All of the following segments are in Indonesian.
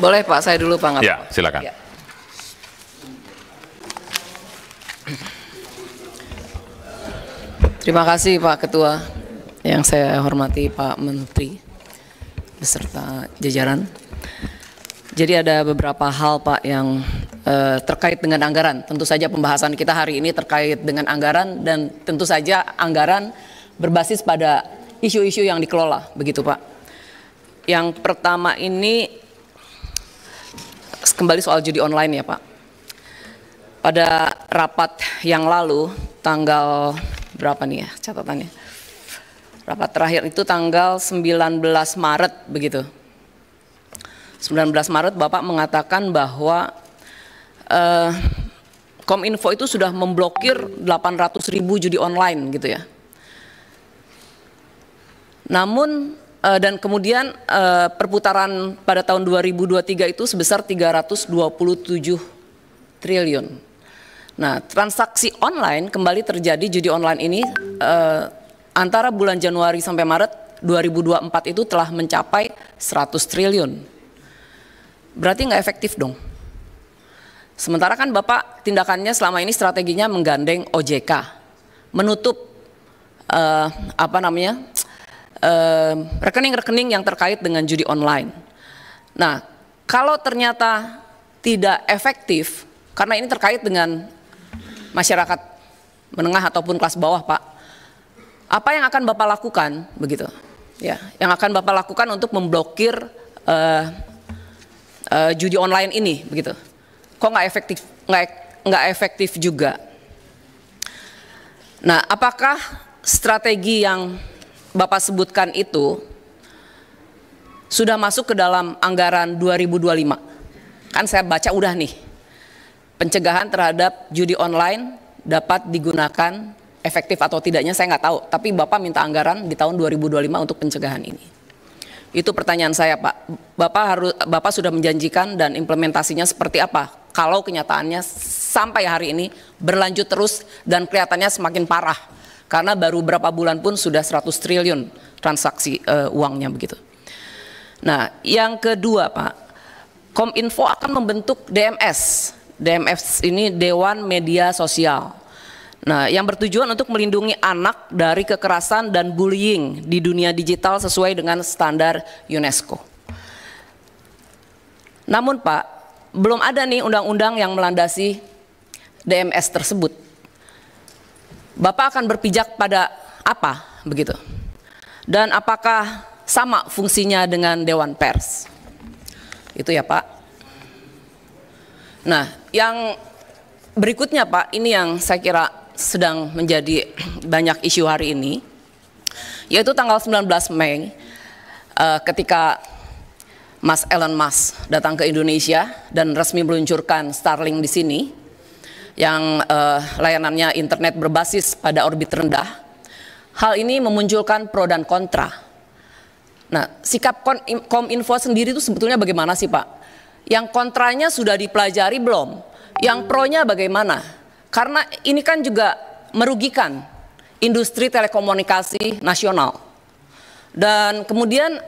Boleh Pak, saya dulu Pak. ya, silakan. Ya. Terima kasih Pak Ketua yang saya hormati Pak Menteri beserta jajaran. Jadi ada beberapa hal Pak yang eh, terkait dengan anggaran. Tentu saja pembahasan kita hari ini terkait dengan anggaran dan tentu saja anggaran berbasis pada isu-isu yang dikelola, begitu Pak. Yang pertama ini kembali soal judi online ya Pak. Pada rapat yang lalu, tanggal berapa nih ya catatannya? Rapat terakhir itu tanggal 19 Maret begitu. 19 Maret Bapak mengatakan bahwa eh, Kominfo itu sudah memblokir 800 ribu judi online gitu ya. Namun Eh, dan kemudian eh, perputaran pada tahun 2023 itu sebesar 327 triliun. Nah, transaksi online kembali terjadi judi online ini eh, antara bulan Januari sampai Maret 2024 itu telah mencapai 100 triliun. Berarti nggak efektif dong. Sementara kan Bapak tindakannya selama ini strateginya menggandeng OJK, menutup uh, apa namanya Eh, rekening-rekening yang terkait dengan judi online. Nah, kalau ternyata tidak efektif, karena ini terkait dengan masyarakat menengah ataupun kelas bawah, Pak, apa yang akan Bapak lakukan begitu? Ya, yang akan Bapak lakukan untuk memblokir uh, uh, judi online ini begitu? Kok nggak efektif, nggak nggak efektif juga? Nah, apakah strategi yang Bapak sebutkan itu sudah masuk ke dalam anggaran 2025. Kan saya baca udah nih. Pencegahan terhadap judi online dapat digunakan efektif atau tidaknya saya nggak tahu. Tapi Bapak minta anggaran di tahun 2025 untuk pencegahan ini. Itu pertanyaan saya Pak. Bapak harus Bapak sudah menjanjikan dan implementasinya seperti apa? Kalau kenyataannya sampai hari ini berlanjut terus dan kelihatannya semakin parah karena baru berapa bulan pun sudah 100 triliun transaksi uh, uangnya begitu. Nah, yang kedua Pak, Kominfo akan membentuk DMS. DMS ini Dewan Media Sosial. Nah, yang bertujuan untuk melindungi anak dari kekerasan dan bullying di dunia digital sesuai dengan standar UNESCO. Namun Pak, belum ada nih undang-undang yang melandasi DMS tersebut. Bapak akan berpijak pada apa begitu? Dan apakah sama fungsinya dengan Dewan Pers? Itu ya Pak. Nah, yang berikutnya Pak, ini yang saya kira sedang menjadi banyak isu hari ini, yaitu tanggal 19 Mei eh, ketika Mas Elon Musk datang ke Indonesia dan resmi meluncurkan Starlink di sini yang uh, layanannya internet berbasis pada orbit rendah, hal ini memunculkan pro dan kontra. Nah, sikap Kominfo sendiri itu sebetulnya bagaimana sih Pak? Yang kontranya sudah dipelajari belum? Yang pronya bagaimana? Karena ini kan juga merugikan industri telekomunikasi nasional. Dan kemudian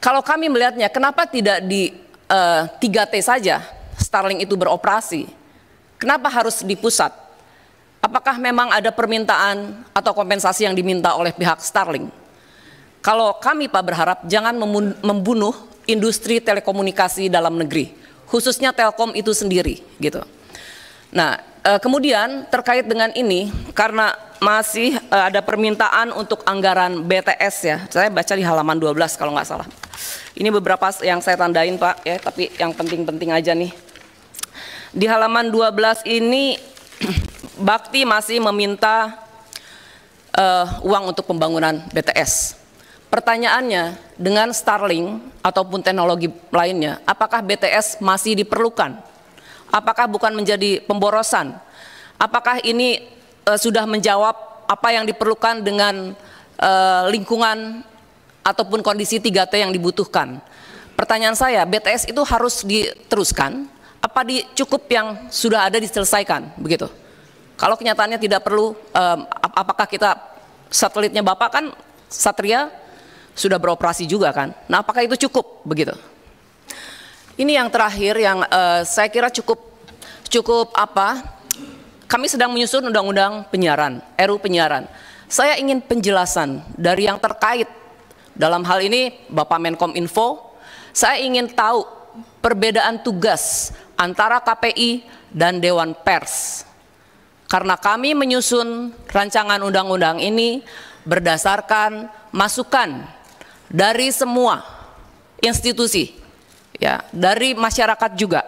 kalau kami melihatnya, kenapa tidak di uh, eh, 3T saja Starlink itu beroperasi? Kenapa harus di pusat? Apakah memang ada permintaan atau kompensasi yang diminta oleh pihak Starlink? Kalau kami Pak berharap jangan membunuh industri telekomunikasi dalam negeri, khususnya Telkom itu sendiri gitu. Nah, eh, kemudian terkait dengan ini karena masih eh, ada permintaan untuk anggaran BTS ya. Saya baca di halaman 12 kalau nggak salah. Ini beberapa yang saya tandain Pak ya, tapi yang penting-penting aja nih. Di halaman 12 ini Bakti masih meminta uh, uang untuk pembangunan BTS. Pertanyaannya, dengan Starlink ataupun teknologi lainnya, apakah BTS masih diperlukan? Apakah bukan menjadi pemborosan? Apakah ini uh, sudah menjawab apa yang diperlukan dengan uh, lingkungan ataupun kondisi 3T yang dibutuhkan? Pertanyaan saya, BTS itu harus diteruskan apa di, cukup yang sudah ada diselesaikan begitu. Kalau kenyataannya tidak perlu, um, apakah kita satelitnya bapak kan Satria sudah beroperasi juga kan? Nah apakah itu cukup begitu? Ini yang terakhir yang uh, saya kira cukup cukup apa? Kami sedang menyusun undang-undang penyiaran, RU penyiaran. Saya ingin penjelasan dari yang terkait dalam hal ini Bapak Menkom Info. Saya ingin tahu perbedaan tugas antara KPI dan Dewan Pers. Karena kami menyusun rancangan undang-undang ini berdasarkan masukan dari semua institusi, ya, dari masyarakat juga.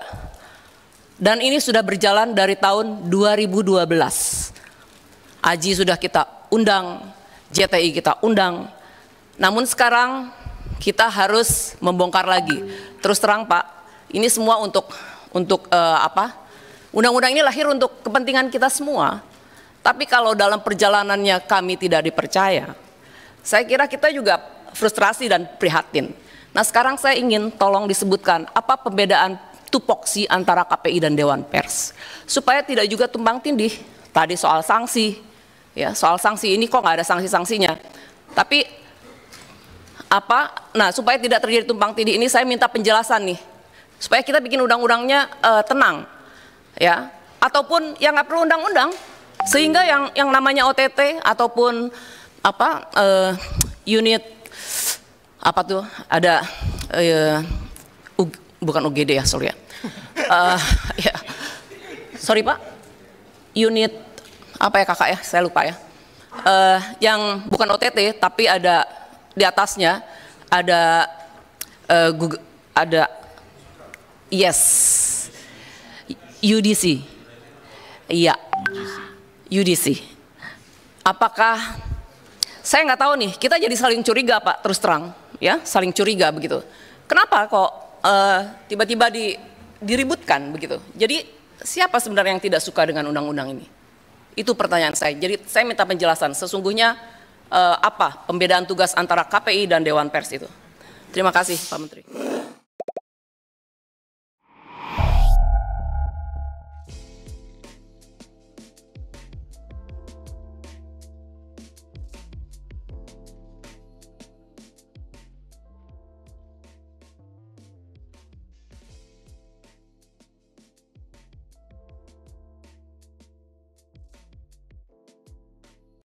Dan ini sudah berjalan dari tahun 2012. Aji sudah kita undang, JTI kita undang. Namun sekarang kita harus membongkar lagi. Terus terang Pak, ini semua untuk untuk uh, apa? Undang-undang ini lahir untuk kepentingan kita semua. Tapi kalau dalam perjalanannya kami tidak dipercaya, saya kira kita juga frustrasi dan prihatin. Nah sekarang saya ingin tolong disebutkan apa pembedaan tupoksi antara KPI dan Dewan Pers. Supaya tidak juga tumpang tindih. Tadi soal sanksi, ya soal sanksi ini kok nggak ada sanksi-sanksinya. Tapi apa? Nah supaya tidak terjadi tumpang tindih ini saya minta penjelasan nih supaya kita bikin undang-undangnya uh, tenang ya ataupun yang nggak perlu undang-undang sehingga yang yang namanya OTT ataupun apa uh, unit apa tuh ada uh, eh, UG, bukan UGD ya sorry ya uh, yeah. sorry pak unit apa ya kakak ya saya lupa ya uh, yang bukan OTT tapi ada di atasnya ada uh, Google, ada Yes. UDC. Iya. UDC. Apakah saya nggak tahu nih, kita jadi saling curiga Pak, terus terang, ya, saling curiga begitu. Kenapa kok eh, tiba-tiba uh, di, diributkan begitu? Jadi siapa sebenarnya yang tidak suka dengan undang-undang ini? Itu pertanyaan saya. Jadi saya minta penjelasan sesungguhnya uh, apa pembedaan tugas antara KPI dan Dewan Pers itu. Terima kasih Pak Menteri.